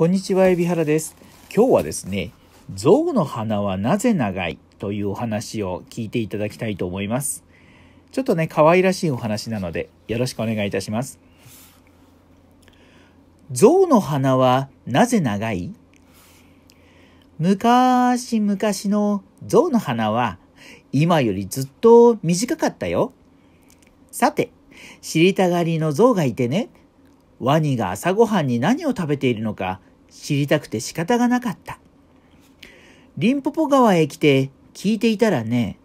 こんにちは、エビハラです。今日はですね、象の鼻はなぜ長いというお話を聞いていただきたいと思います。ちょっとね、可愛らしいお話なので、よろしくお願いいたします。象の鼻はなぜ長い昔々の象の鼻は今よりずっと短かったよ。さて、知りたがりの象がいてね、ワニが朝ごはんに何を食べているのか知りたくて仕方がなかった。リンポポ川へ来て聞いていたらね、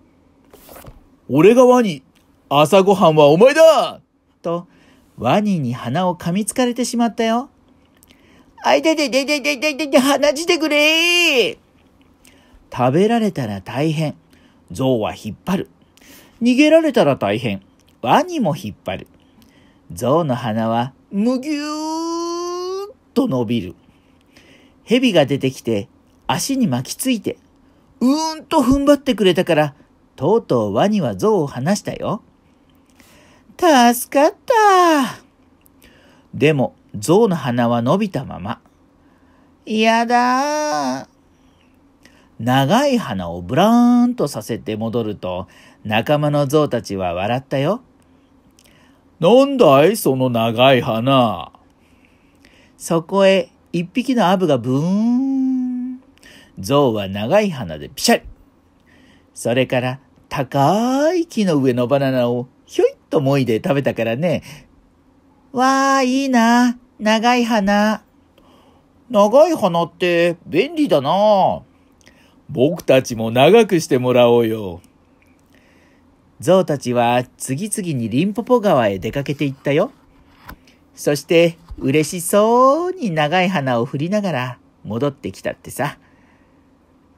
俺がワニ、朝ごはんはお前だと、ワニに鼻を噛みつかれてしまったよ。あいてててててててて、鼻血てくれ食べられたら大変。象は引っ張る。逃げられたら大変。ワニも引っ張る。象の鼻はむぎゅーっと伸びる。蛇が出てきて足に巻きついて、うーんと踏ん張ってくれたから、とうとうワニは象を離したよ。助かった。でも、象の鼻は伸びたまま。嫌だ長い鼻をブラーンとさせて戻ると、仲間の象たちは笑ったよ。なんだいその長い鼻。そこへ一匹のアブがブーン。象は長い鼻でピシャリ。それから高い木の上のバナナをひょいっともいで食べたからね。わあ、いいな。長い鼻。長い鼻って便利だな。僕たちも長くしてもらおうよ。象たちは次々にリンポポ川へ出かけていったよ。そして嬉しそうに長い鼻を振りながら戻ってきたってさ。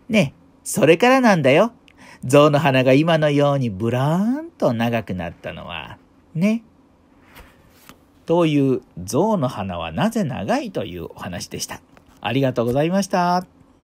ねえ、それからなんだよ。象の鼻が今のようにブラーンと長くなったのは。ね。という象の鼻はなぜ長いというお話でした。ありがとうございました。